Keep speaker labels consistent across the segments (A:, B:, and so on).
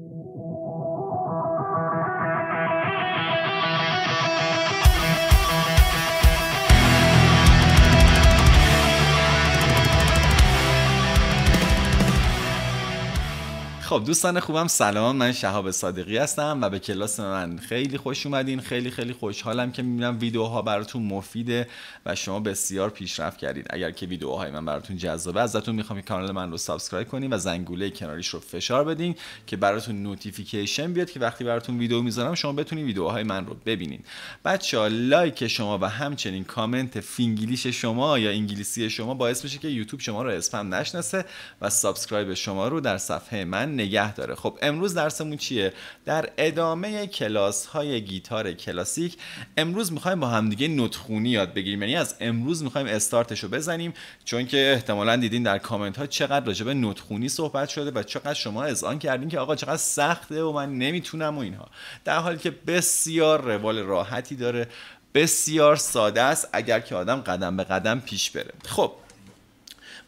A: Thank you. خب دوستان خوبم سلام من شهاب صادقی هستم و به کلاس من خیلی خوش اومدین خیلی خیلی خوشحالم که میبینم ویدیوها براتون مفیده و شما بسیار پیشرفت کردین اگر که ویدیوهای من براتون جذابه ازتون میخوام که کانال من رو سابسکرایب کنین و زنگوله کناریش رو فشار بدین که براتون نوتیفیکیشن بیاد که وقتی براتون ویدیو میذارم شما بتونید ویدیوهای من رو ببینین بچه لایک شما و همچنین کامنت فینگلیش شما یا انگلیسی شما باعث میشه که یوتیوب شما رو اسپم نشناسه و سابسکرایب شما رو در صفحه من نگه داره خب امروز درسمون چیه در ادامه کلاس های گیتار کلاسیک امروز میخوایم با همدیگه نتخونی یاد بگیریم یعنی از امروز میخوایم استارتشو بزنیم چون که احتمالا دیدین در کامنت ها چقدر راجع به نتخونی صحبت شده و چقدر شما آن کردین که آقا چقدر سخته و من نمیتونم و اینها در حالی که بسیار روال راحتی داره بسیار ساده است اگر که آدم قدم به قدم پیش بره خب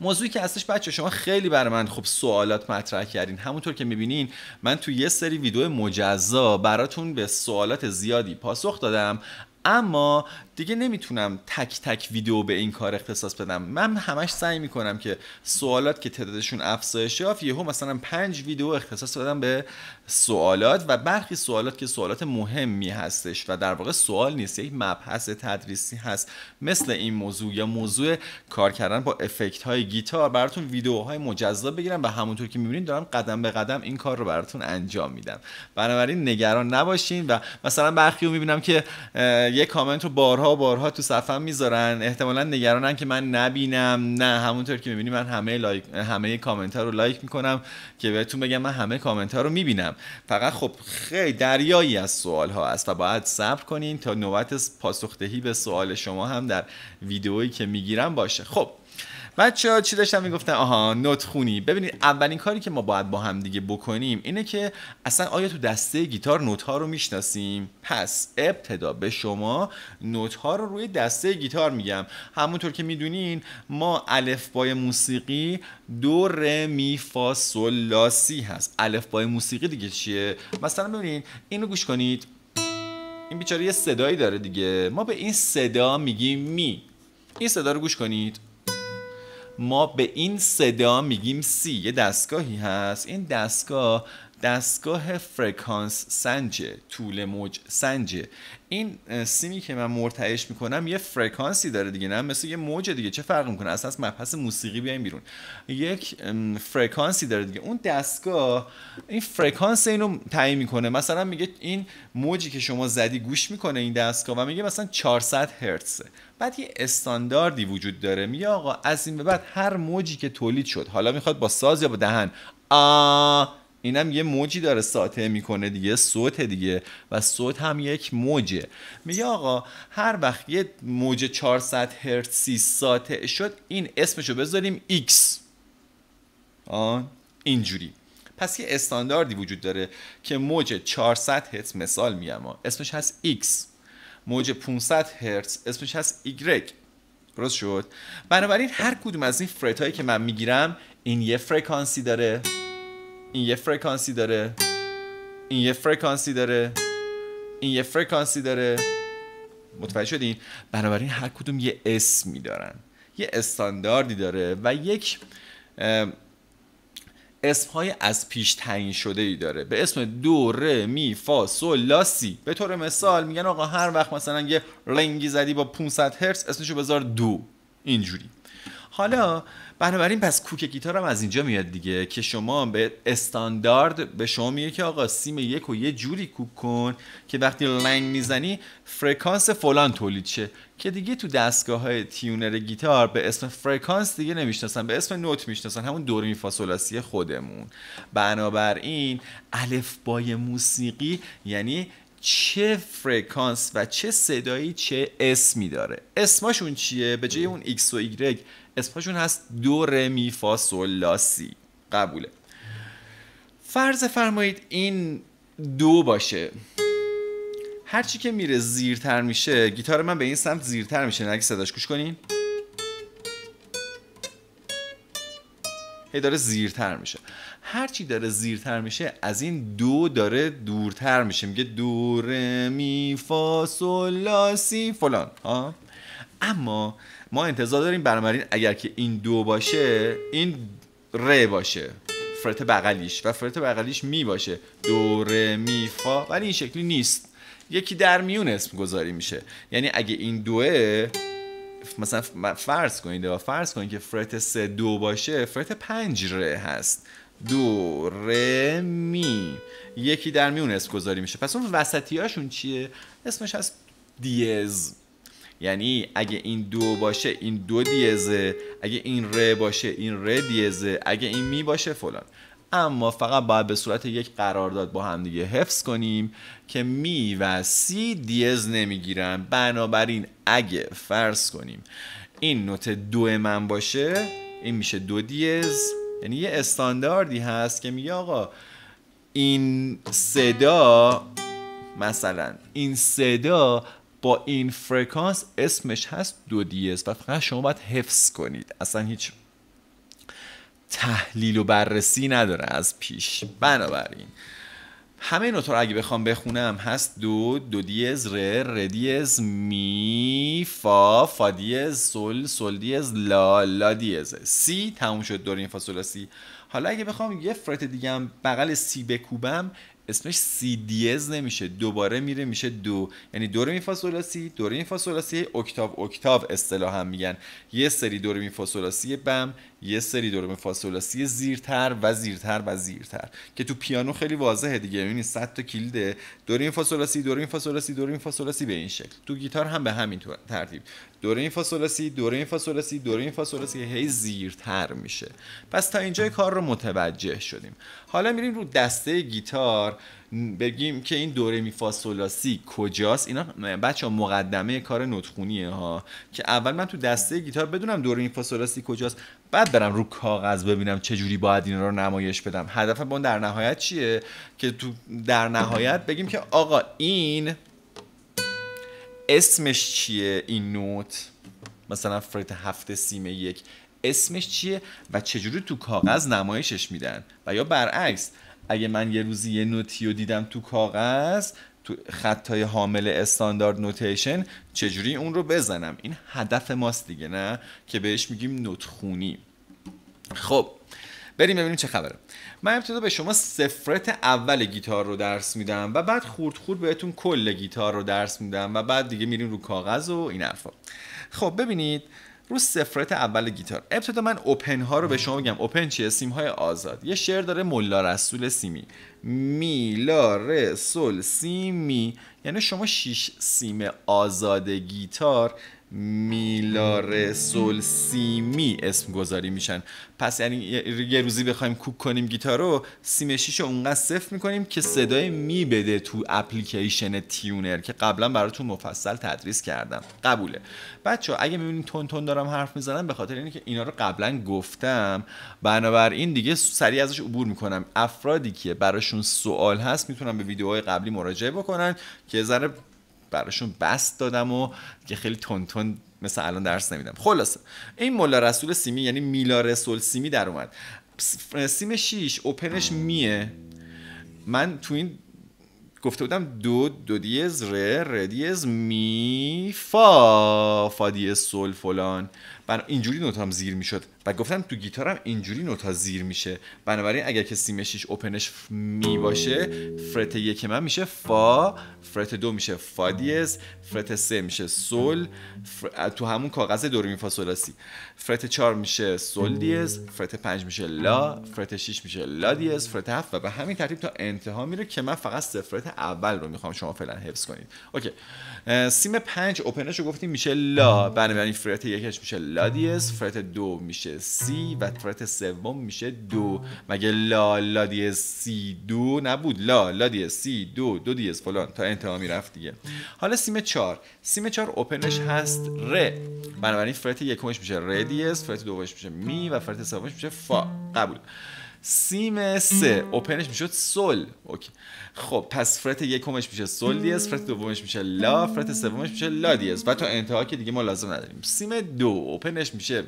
A: موضوعی که هستش بچه شما خیلی برای من خب سوالات مطرح کردین همونطور که میبینین من تو یه سری ویدیو مجزا براتون به سوالات زیادی پاسخ دادم اما دیگه نمیتونم تک تک ویدیو به این کار اختصاص بدم من همش سعی میکنم که سوالات که تعدادشون افزایش یافت یهو مثلا پنج ویدیو اختصاص بدم به سوالات و برخی سوالات که سوالات مهمی هستش و در واقع سوال نیست یک مبحث تدریسی هست مثل این موضوع یا موضوع کار کردن با افکت های گیتار براتون ویدیوهای مجزا بگیرم و همونطور که میبینید دارم قدم به قدم این کار رو براتون انجام میدم بنابراین نگران نباشین و مثلا برخی رو میبینم که یه کامنت رو بارها بارها بارها تو صفم میذارن احتمالا نگرانن که من نبینم نه همونطور که میبینی من همه لایک همه کامنت ها رو لایک میکنم که بهتون بگم من همه کامنت ها رو میبینم فقط خب خیلی دریایی از سوال ها هست و باید صبر کنین تا نوبت پاسخدهی به سوال شما هم در ویدئویی که میگیرم باشه خب بچه ها چی داشتم میگفتن آها نوت خونی ببینید اولین کاری که ما باید با هم دیگه بکنیم اینه که اصلا آیا تو دسته گیتار نوت ها رو میشناسیم پس ابتدا به شما نوت ها رو روی دسته گیتار میگم همونطور که میدونین ما الفبای موسیقی دو ر می فا سل لا سی هست الفبای موسیقی دیگه چیه مثلا ببینید اینو گوش کنید این بیچاره یه صدایی داره دیگه ما به این صدا میگیم می این صدا رو گوش کنید ما به این صدا میگیم سی یه دستگاهی هست این دستگاه دستگاه فرکانس سنج طول موج سنج این سیمی که من مرتعش میکنم یه فرکانسی داره دیگه نه مثل یه موج دیگه چه فرق میکنه اصلا از مبحث موسیقی بیایم بیرون یک فرکانسی داره دیگه اون دستگاه این فرکانس اینو تعیین میکنه مثلا میگه این موجی که شما زدی گوش میکنه این دستگاه و میگه مثلا 400 هرتز بعد یه استانداردی وجود داره میگه آقا از این به بعد هر موجی که تولید شد حالا میخواد با ساز یا با دهن آ اینم یه موجی داره ساطع میکنه دیگه صوت دیگه و صوت هم یک موجه میگه آقا هر وقت یه موج 400 هرتزی ساطع شد این اسمشو بذاریم X آن اینجوری پس یه استانداردی وجود داره که موج 400 هرتز مثال میگم اسمش هست X موج 500 هرتز اسمش هست Y درست شد بنابراین هر کدوم از این فرت هایی که من میگیرم این یه فرکانسی داره این یه فرکانسی داره این یه فرکانسی داره این یه فرکانسی داره متوجه شدین بنابراین هر کدوم یه اسمی دارن یه استانداردی داره و یک اسم های از پیش تعیین شده ای داره به اسم دو ر می فا سول لا سی به طور مثال میگن آقا هر وقت مثلا یه رنگی زدی با 500 هرتز اسمشو بذار دو اینجوری حالا بنابراین پس کوک گیتار هم از اینجا میاد دیگه که شما به استاندارد به شما میگه که آقا سیم یک و یه جوری کوک کن که وقتی لنگ میزنی فرکانس فلان تولید شه که دیگه تو دستگاه های تیونر گیتار به اسم فرکانس دیگه نمیشناسن به اسم نوت میشناسن همون دور می خودمون بنابراین الف بای موسیقی یعنی چه فرکانس و چه صدایی چه اسمی داره اسماشون چیه به جای اون X و Y اسمشون هست دو رمی فا سی قبوله فرض فرمایید این دو باشه هرچی که میره زیرتر میشه گیتار من به این سمت زیرتر میشه اگه صداش گوش کنین هی داره زیرتر میشه هرچی داره زیرتر میشه از این دو داره دورتر میشه میگه دور می فا لا سی فلان ها اما ما انتظار داریم بنابراین اگر که این دو باشه این ر باشه فرت بغلیش و فرت بغلیش می باشه دو ر می فا ولی این شکلی نیست یکی در میون اسم گذاری میشه یعنی اگه این دوه مثلا فرض کنید فرض کنید که فرت سه دو باشه فرت پنج ره هست دو ر می یکی در میون اسم گذاری میشه پس اون وسطی هاشون چیه؟ اسمش هست دیز یعنی اگه این دو باشه این دو دیزه اگه این ر باشه این ر دیزه اگه این می باشه فلان اما فقط باید به صورت یک قرارداد با هم دیگه حفظ کنیم که می و سی دیز نمیگیرن بنابراین اگه فرض کنیم این نوت دو من باشه این میشه دو دیز یعنی یه استانداردی هست که میگه آقا این صدا مثلا این صدا با این فرکانس اسمش هست دو دیز و فقط شما باید حفظ کنید اصلا هیچ تحلیل و بررسی نداره از پیش بنابراین همه نوت رو اگه بخوام بخونم هست دو دو دیز ر ر دیز می فا فا دیز سل سل دیز لا لا دیز سی تموم شد این فاصله سی حالا اگه بخوام یه فرت دیگه هم بغل سی بکوبم اسمش سی دیز نمیشه دوباره میره میشه دو یعنی دور می فاصولاسی دور می فاصولاسی اکتاو اصطلاح اصطلاحا میگن یه سری دور می فاصلاسی بم یه سری دور می زیرتر و زیرتر و زیرتر که تو پیانو خیلی واضحه دیگه یعنی 100 تا کلید دور می فاصولاسی دور می فاصولاسی دور می به این شکل تو گیتار هم به همین ترتیب دوره این فاسولاسی دوره این فاسولاسی دوره این فاسولاسی هی زیرتر میشه پس تا اینجای کار رو متوجه شدیم حالا میریم رو دسته گیتار بگیم که این دوره می فاسولاسی کجاست اینا بچه ها مقدمه کار نتخونیه ها که اول من تو دسته گیتار بدونم دوره می فاسولاسی کجاست بعد برم رو کاغذ ببینم چه جوری باید اینا رو نمایش بدم هدف اون در نهایت چیه که تو در نهایت بگیم که آقا این اسمش چیه این نوت مثلا فریت هفته سیمه یک اسمش چیه و چجوری تو کاغذ نمایشش میدن و یا برعکس اگه من یه روزی یه نوتی رو دیدم تو کاغذ تو خطای حامل استاندارد نوتیشن چجوری اون رو بزنم این هدف ماست دیگه نه که بهش میگیم نوتخونی خب بریم ببینیم چه خبره من ابتدا به شما سفرت اول گیتار رو درس میدم و بعد خورد خورد بهتون کل گیتار رو درس میدم و بعد دیگه میریم رو کاغذ و این حرفا خب ببینید رو سفرت اول گیتار ابتدا من اوپن ها رو به شما میگم اوپن چیه سیم های آزاد یه شعر داره ملا رسول سیمی می لا رسول سیمی یعنی شما شیش سیم آزاد گیتار سیمی اسم گذاری میشن پس یعنی یه روزی بخوایم کوک کنیم گیتار رو سیم شیش رو اونقدر صفر میکنیم که صدای می بده تو اپلیکیشن تیونر که قبلا براتون مفصل تدریس کردم قبوله بچه اگه میبینیم تون تون دارم حرف میزنم به خاطر اینکه اینا رو قبلا گفتم بنابراین دیگه سریع ازش عبور میکنم افرادی که براشون سوال هست میتونن به ویدیوهای قبلی مراجعه بکنن که ذره براشون بست دادم و که خیلی تون مثل الان درس نمیدم خلاصه این مولا رسول سیمی یعنی میلا رسول سیمی در اومد سیم 6 اوپنش میه من تو این گفته بودم دو دو دیز ر ر دیز می فا فا دیز سل فلان بنا... اینجوری هم زیر میشد و گفتم تو گیتارم اینجوری نوتا زیر میشه بنابراین اگر که سیم اوپنش می باشه فرت یک من میشه فا فرت دو میشه فا دیز فرت سه میشه سول تو همون کاغذ دور می فا سی فرت 4 میشه سول دیز فرت 5 میشه لا فرت 6 میشه لا دیز فرت 7 و به همین ترتیب تا انتها میره که من فقط سه اول رو میخوام شما فعلا حفظ کنید اوکی سیم پنج اوپنش رو گفتیم میشه لا بنابراین فرت یکش میشه لا دیز فرت دو میشه سی و فرت سوم میشه دو مگه لا لا دیز سی دو نبود لا لا دیز سی دو دو دیز فلان تا انتها میرفت دیگه حالا سیم چار سیم چار اوپنش هست ر بنابراین فرت یکمش میشه ر دیز فرت دومش میشه می و فرت سومش میشه فا قبول سیم سه اوپنش میشد سل اوکی خب پس فرت یکمش میشه سل دیز فرت دومش میشه لا فرت سومش میشه لا دیز و تا انتها که دیگه ما لازم نداریم سیم دو اوپنش میشه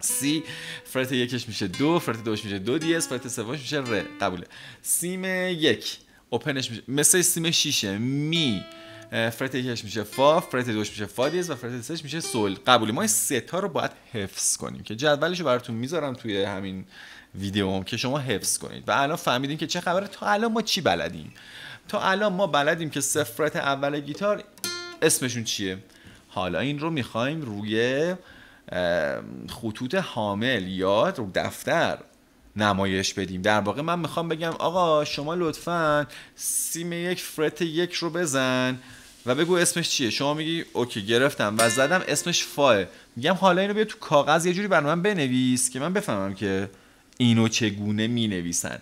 A: سی فرت یکش میشه دو فرت دوش میشه دو دیز فرت سومش میشه ر قبوله سیم یک اوپنش میشه مثل سیم شیشه می فرت یکش میشه فا فرت دوش میشه فا و فرت سهش میشه سول قبولی ما این ستا رو باید حفظ کنیم که جدولش رو براتون میذارم توی همین ویدیو هم که شما حفظ کنید و الان فهمیدیم که چه خبره تا الان ما چی بلدیم تا الان ما بلدیم که سفرت اول گیتار اسمشون چیه حالا این رو میخوایم روی خطوط حامل یا رو دفتر نمایش بدیم در واقع من میخوام بگم آقا شما لطفا سیم یک فرت یک رو بزن و بگو اسمش چیه شما میگی اوکی گرفتم و زدم اسمش فاه میگم حالا اینو بیا تو کاغذ یه جوری برای من بنویس که من بفهمم که اینو چگونه مینویسن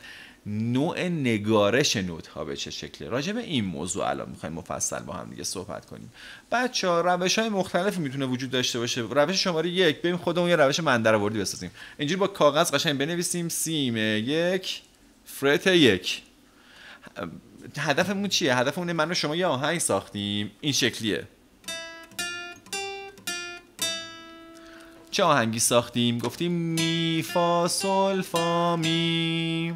A: نوع نگارش نوت ها به چه شکله راجع به این موضوع الان میخوایم مفصل با هم دیگه صحبت کنیم بچه ها روش های مختلفی میتونه وجود داشته باشه روش شماره یک بریم خودمون یه روش مندرآوردی وردی بسازیم اینجوری با کاغذ قشنگ بنویسیم سیم یک فرت یک هدفمون چیه هدفمون من و شما یه آهنگ ساختیم این شکلیه چه آهنگی ساختیم گفتیم می فا سل فا می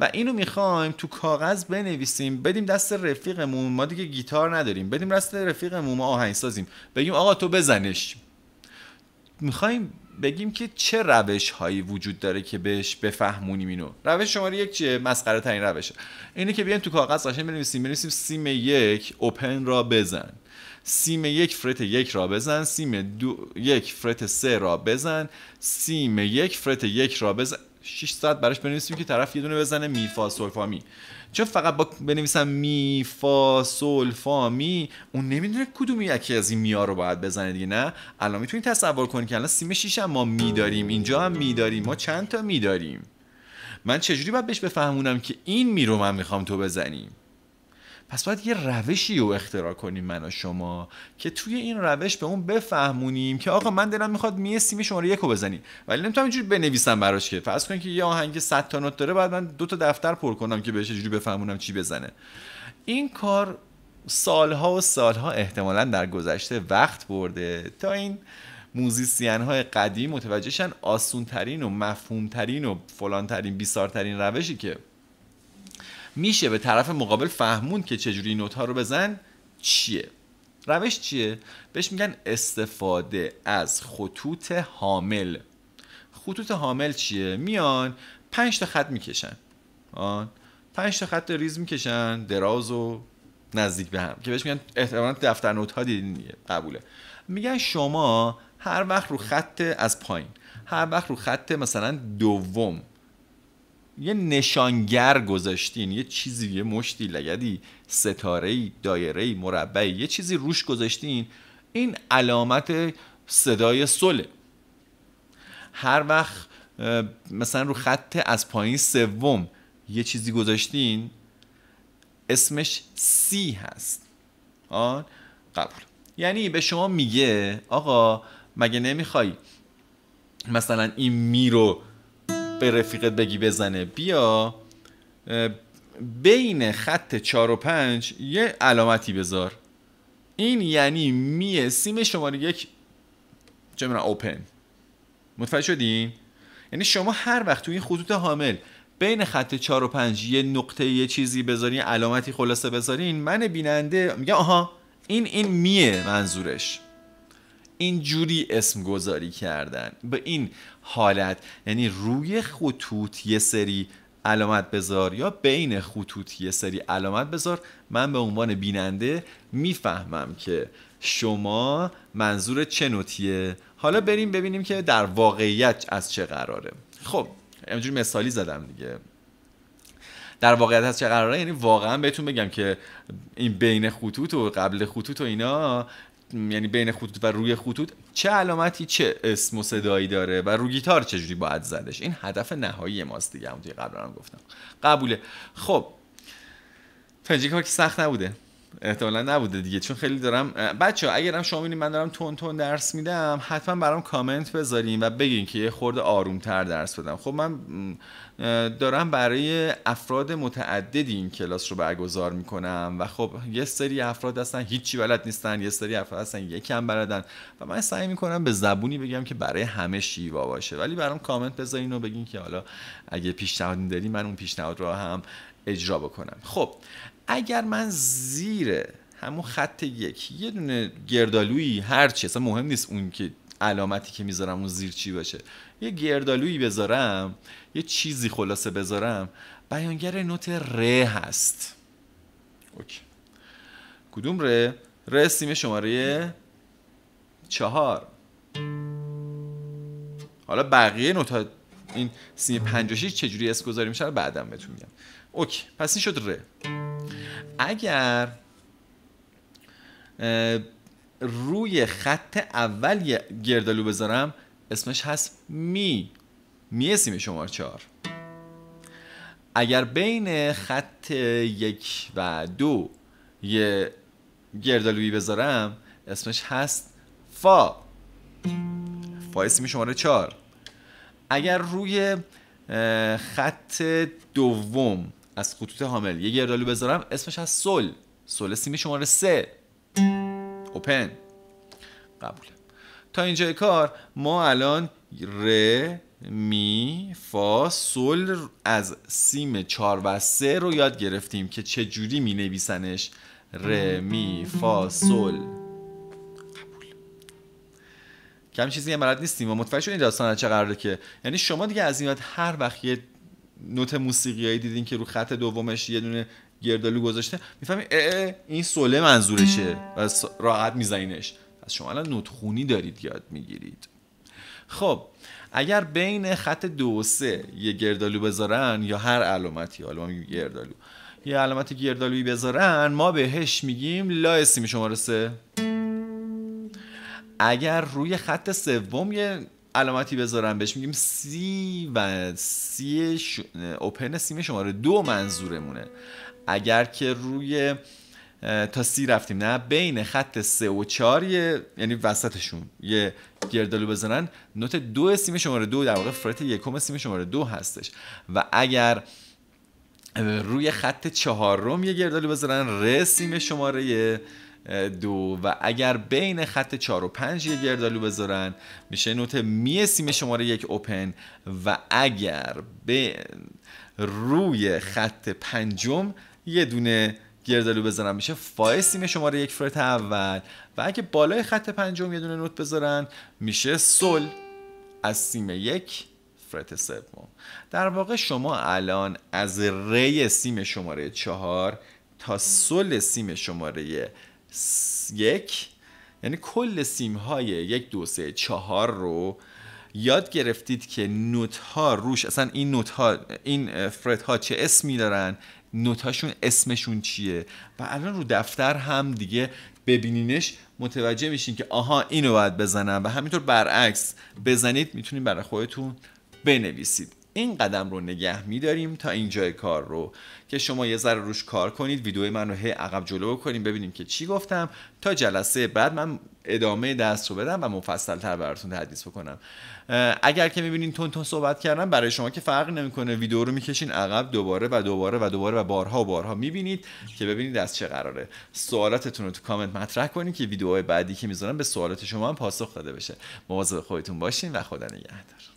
A: و اینو میخوایم تو کاغذ بنویسیم بدیم دست رفیقمون ما دیگه گیتار نداریم بدیم دست رفیقمون ما آهنگ سازیم بگیم آقا تو بزنش میخوایم بگیم که چه روش هایی وجود داره که بهش بفهمونیم اینو روش شماره یک چیه مسخره ترین روشه اینه که بیایم تو کاغذ قشنگ بنویسیم بنویسیم سیم یک اوپن را بزن سیم یک فرت یک را بزن سیم دو یک فرت سه را بزن سیم یک فرت یک را بزن 6 ساعت براش بنویسیم که طرف یه دونه بزنه میفا می چون فقط با بنویسم میفا می اون نمیدونه کدوم یکی از این میا رو باید بزنه دیگه نه الان میتونید تصور کنی که الان سیم 6 هم ما میداریم اینجا هم میداریم ما چند تا داریم من چجوری باید بهش بفهمونم که این می رو من میخوام تو بزنیم پس باید یه روشی رو اختراع کنیم من و شما که توی این روش به اون بفهمونیم که آقا من دلم میخواد می سیم شماره یک رو بزنی ولی نمیتونم اینجوری بنویسم براش که فرض کن که یه آهنگ 100 تا نوت داره بعد من دو تا دفتر پر کنم که بهش جوری بفهمونم چی بزنه این کار سالها و سالها احتمالا در گذشته وقت برده تا این موزیسین های قدیم متوجهشن آسون ترین و مفهوم ترین و فلان ترین ترین روشی که میشه به طرف مقابل فهمون که چجوری نوت ها رو بزن چیه روش چیه؟ بهش میگن استفاده از خطوط حامل خطوط حامل چیه؟ میان پنج تا خط میکشن آن پنج تا خط ریز میکشن دراز و نزدیک به هم که بهش میگن احتمالا دفتر نوت ها قبوله میگن شما هر وقت رو خط از پایین هر وقت رو خط مثلا دوم یه نشانگر گذاشتین یه چیزی یه مشتی لگدی ستاره ای دایره مربعی یه چیزی روش گذاشتین این علامت صدای سله هر وقت مثلا رو خط از پایین سوم یه چیزی گذاشتین اسمش سی هست آن قبول یعنی به شما میگه آقا مگه نمیخوای مثلا این می رو به رفیقت بگی بزنه بیا بین خط 4 و 5 یه علامتی بذار این یعنی میه سیم شماره یک چه اوپن متوجه شدین یعنی شما هر وقت تو این خطوط حامل بین خط 4 و پنج یه نقطه یه چیزی بذارین علامتی خلاصه بذارین من بیننده میگه آها این این میه منظورش اینجوری اسم گذاری کردن به این حالت یعنی روی خطوط یه سری علامت بذار یا بین خطوط یه سری علامت بذار من به عنوان بیننده میفهمم که شما منظور چه نوتیه حالا بریم ببینیم که در واقعیت از چه قراره خب اینجوری مثالی زدم دیگه در واقعیت از چه قراره یعنی واقعا بهتون بگم که این بین خطوط و قبل خطوط و اینا یعنی بین خطوط و روی خطوط چه علامتی چه اسم و صدایی داره و روی گیتار چجوری باید زدش این هدف نهایی ماست دیگه همونطوری قبلا هم گفتم قبوله خب فنجیک ها که سخت نبوده احتمالا نبوده دیگه چون خیلی دارم بچه ها اگرم شما ببینید من دارم تون تون درس میدم حتما برام کامنت بذارین و بگین که یه خورده تر درس بدم خب من دارم برای افراد متعددی این کلاس رو برگزار میکنم و خب یه سری افراد هستن هیچی بلد نیستن یه سری افراد هستن یکم بلدن و من سعی میکنم به زبونی بگم که برای همه شیوا باشه ولی برام کامنت بذارین و بگین که حالا اگه پیشنهاد داری من اون پیشنهاد رو هم اجرا بکنم خب اگر من زیر همون خط یک یه دونه گردالویی هر چی اصلا مهم نیست اون که علامتی که میذارم اون زیر چی باشه یه گردالویی بذارم یه چیزی خلاصه بذارم بیانگر نوت ر هست اوکی. کدوم ره؟ ره سیم شماره چهار حالا بقیه نوت این سیم پنجاشی چجوری اسم گذاری میشه بعدم بهتون میگم اوکی پس این شد ره اگر روی خط اول گردالو بذارم اسمش هست می می اسم شمار چهار اگر بین خط یک و دو یه گردالویی بذارم اسمش هست فا فا اسم شماره چهار اگر روی خط دوم از خطوط حامل یه گردالو بذارم اسمش از سل سل سیم شماره سه اوپن قبوله تا اینجا کار ما الان ر می فا سل از سیم چار و سه رو یاد گرفتیم که چه جوری می نویسنش ر می فا سل قبول کم چیزی هم بلد نیستیم و متوجه شدین داستان چه قراره که یعنی شما دیگه از این وقت هر وقت یه نوت موسیقیایی دیدین که رو خط دومش یه دونه گردالو گذاشته میفهمی این سوله منظورشه و راحت میزنینش پس شما الان نوت خونی دارید یاد میگیرید خب اگر بین خط دو و سه یه گردالو بذارن یا هر علامتی حالا گردالو یه علامت گردالوی بذارن ما بهش میگیم لا سیم شماره سه اگر روی خط سوم یه علامتی بذارم بهش میگیم سی و سی ش... اوپن سیم شماره دو منظورمونه اگر که روی تا سی رفتیم نه بین خط سه و چهار یعنی وسطشون یه گردالو بزنن نوت دو سیم شماره دو در واقع فرات یکم سیم شماره دو هستش و اگر روی خط چهارم یه گردالو بزنن ر سیم شماره دو و اگر بین خط 4 و 5 یه گردالو بذارن میشه نوت می سیم شماره یک اوپن و اگر به روی خط پنجم یه دونه گردالو بذارن میشه فای سیم شماره یک فرت اول و اگه بالای خط پنجم یه دونه نوت بذارن میشه سل از سیم یک فرت سوم در واقع شما الان از ری سیم شماره چهار تا سل سیم شماره یک یعنی کل سیم های یک دو سه چهار رو یاد گرفتید که نوت ها روش اصلا این نوت ها این فرد ها چه اسمی دارن نوت هاشون اسمشون چیه و الان رو دفتر هم دیگه ببینینش متوجه میشین که آها اینو باید بزنم و همینطور برعکس بزنید میتونید برای خودتون بنویسید این قدم رو نگه میداریم تا اینجای کار رو که شما یه ذره روش کار کنید ویدیو من رو هی عقب جلو کنیم ببینیم که چی گفتم تا جلسه بعد من ادامه دست رو بدم و مفصل تر براتون تدریس بکنم اگر که میبینین تون تون صحبت کردم برای شما که فرق نمیکنه ویدیو رو میکشین عقب دوباره و دوباره و دوباره و بارها و بارها میبینید که ببینید از چه قراره سوالاتتون رو تو کامنت مطرح کنید که ویدیوهای بعدی که میذارم به سوالات شما هم پاسخ داده بشه مواظب خودتون باشین و خدا نگهدار